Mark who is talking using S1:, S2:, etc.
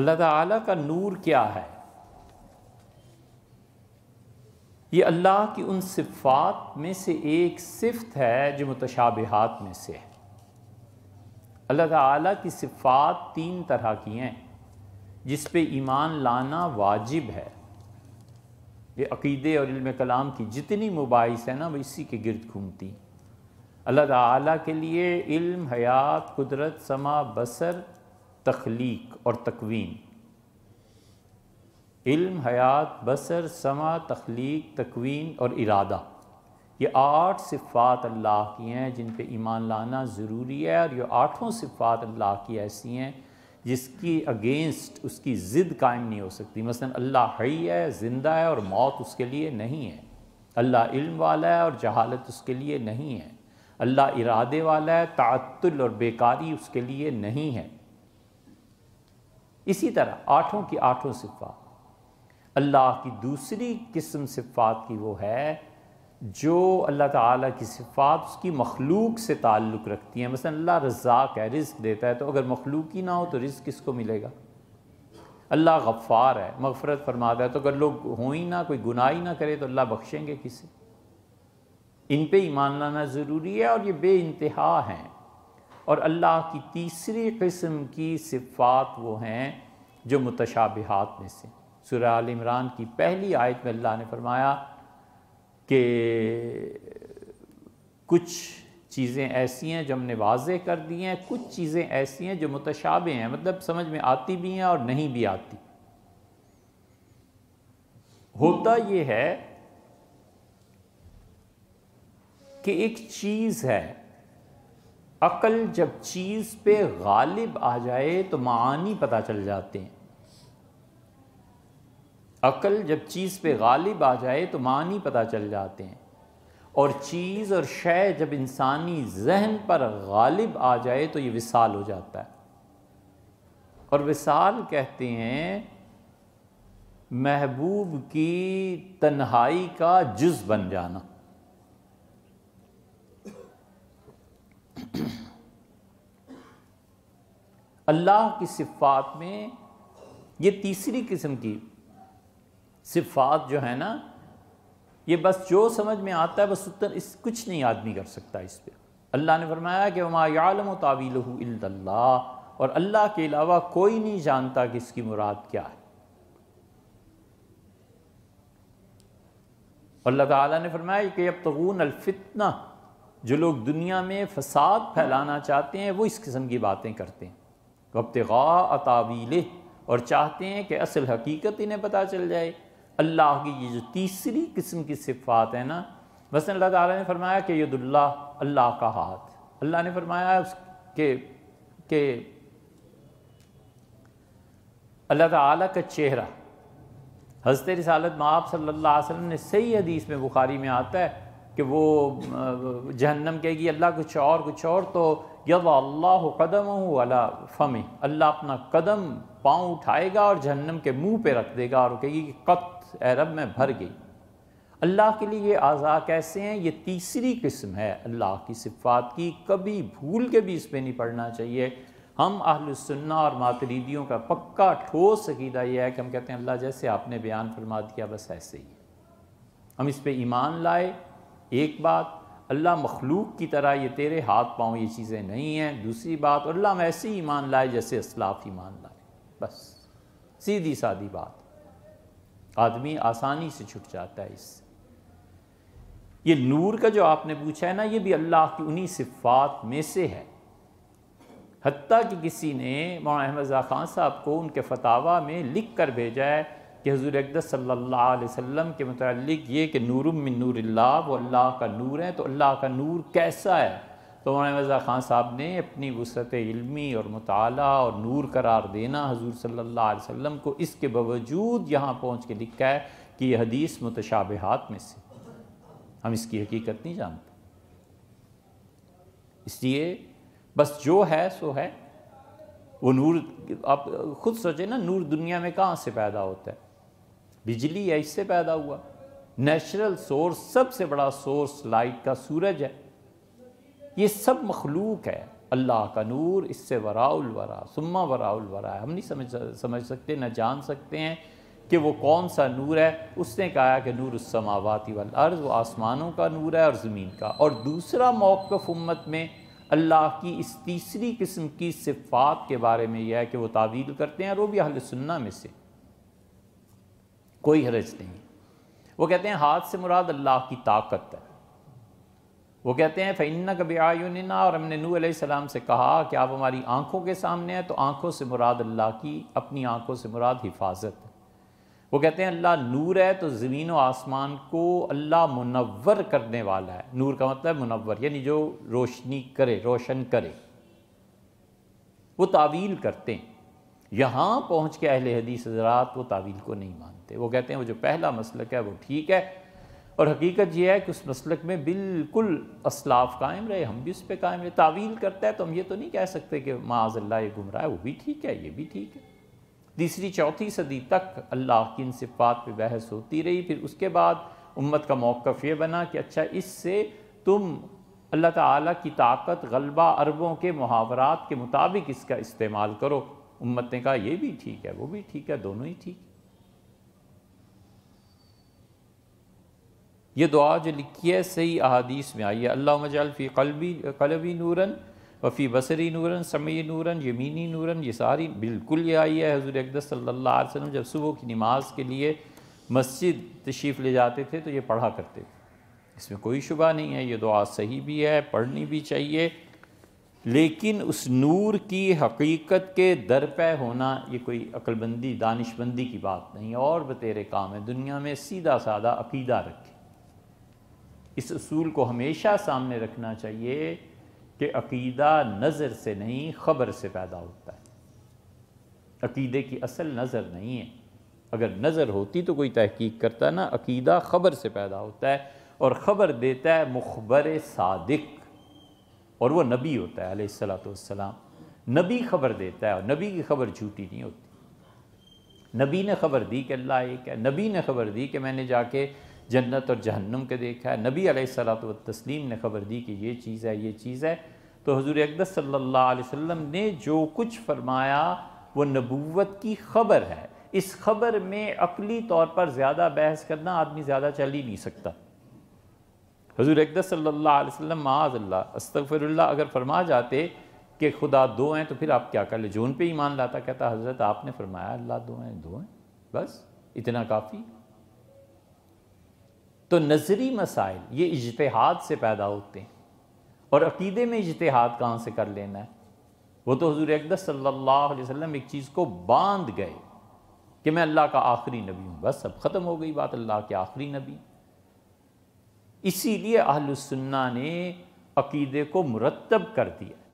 S1: अल्लाह ताला का नूर क्या है ये अल्लाह की उन सिफ़ात में से एक सिफत है जो मुतशाबहात में से है अल्लाह ताला की सिफ़ात तीन तरह की हैं जिस पे ईमान लाना वाजिब है ये अकीदे और इल्म कलाम की जितनी मुबाइस है ना वो इसी के गिरद घूमती अल्लाह ताला के लिए इल्म हयात कुदरत समा बसर तख्लीक और तकवीन इल्म हयात बसर समा तख्लीक तकवीन और इरादा ये आठ सिफ़ात अल्लाह की हैं जिन पे ईमान लाना ज़रूरी है और ये आठों सिफ़ात अल्लाह की ऐसी हैं जिसकी अगेंस्ट उसकी ज़िद कायम नहीं हो सकती मसलन अल्लाह हई है ज़िंदा है और मौत उसके लिए नहीं है अल्लाह इल्म वाला है और जहालत उसके लिए नहीं है अल्लाह इरादे वाला है तातुल और बेकारी उसके लिए नहीं है इसी तरह आठों की आठों सिफात अल्लाह की दूसरी किस्म सिफात की वो है जो अल्लाह ताला की सिफात उसकी मखलूक से ताल्लुक़ रखती हैं मसलन अल्लाह रज़ाक है रिस्क देता है तो अगर मखलूक ही ना हो तो रिस्क किसको मिलेगा अल्लाह गफ़ार है मगफरत फरमाता है तो अगर लोग हों ही ना कोई गुनाह ही ना करे तो अल्लाह बख्शेंगे किसे इन पे ईमान लाना ज़रूरी है और ये बे इंतहा हैं और अल्लाह की तीसरी किस्म की सिफ़ात वो हैं जो मुतशाबिहात में से सुर इमरान की पहली आयत में अल्लाह ने फरमाया कि कुछ चीज़ें ऐसी हैं जो हमने वाजे कर दी हैं कुछ चीज़ें ऐसी हैं जो मुतशाबे हैं मतलब समझ में आती भी हैं और नहीं भी आती होता ये है कि एक चीज़ है अकल जब चीज़ पे गालिब आ जाए तो मानी पता चल जाते हैं अकल जब चीज़ पे गालिब आ जाए तो मानी पता चल जाते हैं और चीज़ और शय जब इंसानी जहन पर गालिब आ जाए तो ये विसाल हो जाता है और विसाल कहते हैं महबूब की तन्हाई का जुज़ बन जाना अल्लाह की सिफ़ात में ये तीसरी किस्म की सिफ़ात जो है ना ये बस जो समझ में आता है बस उतर इस कुछ नहीं आदमी कर सकता इस पर अल्लाह ने फरमाया कि वमायालम तावील और अल्लाह के अलावा कोई नहीं जानता कि इसकी मुराद क्या है अल्लाह ने फरमाया कि अब तगून अलफितना जो लोग दुनिया में फसाद फैलाना चाहते हैं वो इस किस्म की बातें करते हैं वब्तगा अतावील और चाहते हैं कि असल हकीकत इन्हें पता चल जाए अल्लाह की ये जो तीसरी किस्म की सिफात है ना बस अल्लाह ताला ने फरमाया कि यदुल्ला अल्लाह का हाथ अल्लाह ने फरमाया उसके के अल्लाह ताला का चेहरा हजरत रिसालत माप सल्लल्लाहु अलैहि वसल्लम ने सही हदीस में बुखारी में आता है कि वो जहन्नम कहेगी अल्लाह कुछ और कुछ और तो यदा अल्लाह कदम अला फ़मी अल्लाह अपना कदम पाँव उठाएगा और जहन्नम के मुंह पे रख देगा और कहेगी कि कत अरब में भर गई अल्लाह के लिए ये आज़ा कैसे हैं ये तीसरी किस्म है अल्लाह की सिफात की कभी भूल के भी इस पर नहीं पढ़ना चाहिए हम आहलसन्ना और मातरीदियों का पक्का ठोस अकीदा यह है कि हम कहते हैं अल्लाह जैसे आपने बयान फरमा दिया बस ऐसे ही हम इस पर ईमान लाए एक बात अल्लाह मखलूक की तरह ये तेरे हाथ पाँव ये चीज़ें नहीं हैं दूसरी बात और अल्लाह में ऐसे ईमान लाए जैसे असलाफ ईमान लाए बस सीधी सादी बात आदमी आसानी से छुट जाता है इससे ये नूर का जो आपने पूछा है ना ये भी अल्लाह की उन्हीं सिफात में से है हती कि किसी ने मौलाना अहमद खान साहब को उनके फतावा में लिख कर भेजा है कि हजूर अकदर सल्ला वसम के मतलब ये कि नूर मिन नूर वो अल्लाह का नूर है तो अल्लाह का नूर कैसा है तो मौलाना मिर्ज़ा ख़ान साहब ने अपनी वसत इलमी और मताल और नूर करार देना हजूर सल्ला वम को इसके बावजूद यहाँ पहुँच के लिखा है कि यह हदीस मतशाबहत में से हम इसकी हकीकत नहीं जानते इसलिए बस जो है सो है वो नूर आप खुद सोचें ना नूर दुनिया में कहाँ से पैदा होता है बिजली ऐसे पैदा हुआ नेचुरल सोर्स सबसे बड़ा सोर्स लाइट का सूरज है ये सब मखलूक है अल्लाह का नूर इससे वराउलवरा सुम्मा वराउलवरा है हम नहीं समझ समझ सकते ना जान सकते हैं कि वो कौन सा नूर है उसने कहा कि नूर उसमावाती वाल अर्ज़ व आसमानों का नूर है और ज़मीन का और दूसरा मौक़ उम्मत में अल्लाह की इस तीसरी किस्म की सिफ़ात के बारे में यह है कि वो तावील करते हैं और वो भी अहल सुन्ना में से कोई हरज नहीं वो कहते हैं हाथ से मुराद अल्लाह की ताकत है वो कहते हैं फ़ैन्ना कभी आयुनना और हमने नू आसमाम से कहा कि आप हमारी आँखों के सामने हैं तो आँखों से मुराद अल्लाह की अपनी आँखों से मुराद हिफाजत है वो कहते हैं अल्लाह नूर है तो ज़मीन व आसमान को अल्लाह मुनवर करने वाला है नूर का मतलब मुनवर यानी जो रोशनी करे रोशन करे वो तावील करते हैं यहाँ पहुँच के अहल हदीस हजरात वो तावील को नहीं मानते वो कहते हैं वो जो पहला मसलक है वो ठीक है और हकीकत यह है कि उस मसलक में बिल्कुल असलाफ कायम रहे हम भी उस पर कायम रहे तावील करता है तो हम ये तो नहीं कह सकते कि माजल्ला ये गुमराह है वो भी ठीक है ये भी ठीक है तीसरी चौथी सदी तक अल्लाह की इन सिफात पर बहस होती रही फिर उसके बाद उम्मत का मौक़ ये बना कि अच्छा इससे तुम अल्लाह ताला की ताकत गलबा अरबों के मुहावरात के मुताबिक इसका इस्तेमाल करो उम्मत ने कहा ये भी ठीक है वो भी ठीक है दोनों ही ठीक है ये दुआ जो लिखी है सही अहादीस में आई है अल्लाह मजालफ़ी कलबी कलबी नूरन वफ़ी बसरी नूरन समय नूरन यमीनी नूरन ये सारी बिल्कुल ये आई है हजूर अकदस सल्ला वसलम जब सुबह की नमाज के लिए मस्जिद तशीफ़ ले जाते थे तो ये पढ़ा करते थे इसमें कोई शुबा नहीं है ये दुआ सही भी है पढ़नी भी चाहिए लेकिन उस नूर की हकीकत के दर पे होना ये कोई अक्लबंदी दानिशबंदी की बात नहीं और बतेरे काम है दुनिया में सीधा सादा अकीदा रखें इस असूल को हमेशा सामने रखना चाहिए कि अकीदा नज़र से नहीं ख़बर से पैदा होता है अकीदे की असल नज़र नहीं है अगर नज़र होती तो कोई तहकीक करता ना अकीदा ख़बर से पैदा होता है और ख़बर देता है मुखबर सादिक और वो नबी होता है अलैहिस्सलाम नबी खबर देता है और नबी की खबर झूठी नहीं होती नबी ने खबर दी कि अल्लाह एक है नबी ने खबर दी कि मैंने जाके जन्नत और जहन्नम के देखा है नबी अलैहिस्सलात तस्लीम ने खबर दी कि ये चीज़ है ये चीज़ है तो हजूर अकदस सल्ला वम ने जो कुछ फरमाया वो नबूवत की खबर है इस खबर में अकली तौर पर ज़्यादा बहस करना आदमी ज़्यादा चल ही नहीं सकता हजूर अकदस सल्ला वसम माज़ल्ला अस्तफ़िरल्ला अगर फरमा जाते कि खुदा दो हैं तो फिर आप क्या कर ले जोन ही ईमान लाता कहता हजरत आपने फरमाया अल्लाह दो हैं दो हैं बस इतना काफ़ी तो नज़री मसाइल ये इजतहाद से पैदा होते हैं और अकीदे में इजतहाद कहाँ से कर लेना है वो तो हजूर अकदस सल्ला वसम एक चीज़ को बांध गए कि मैं अल्लाह का आखिरी नबी हूँ बस अब ख़त्म हो गई बात अल्लाह के आखिरी नबी इसीलिए सुन्ना ने अकीदे को मुरतब कर दिया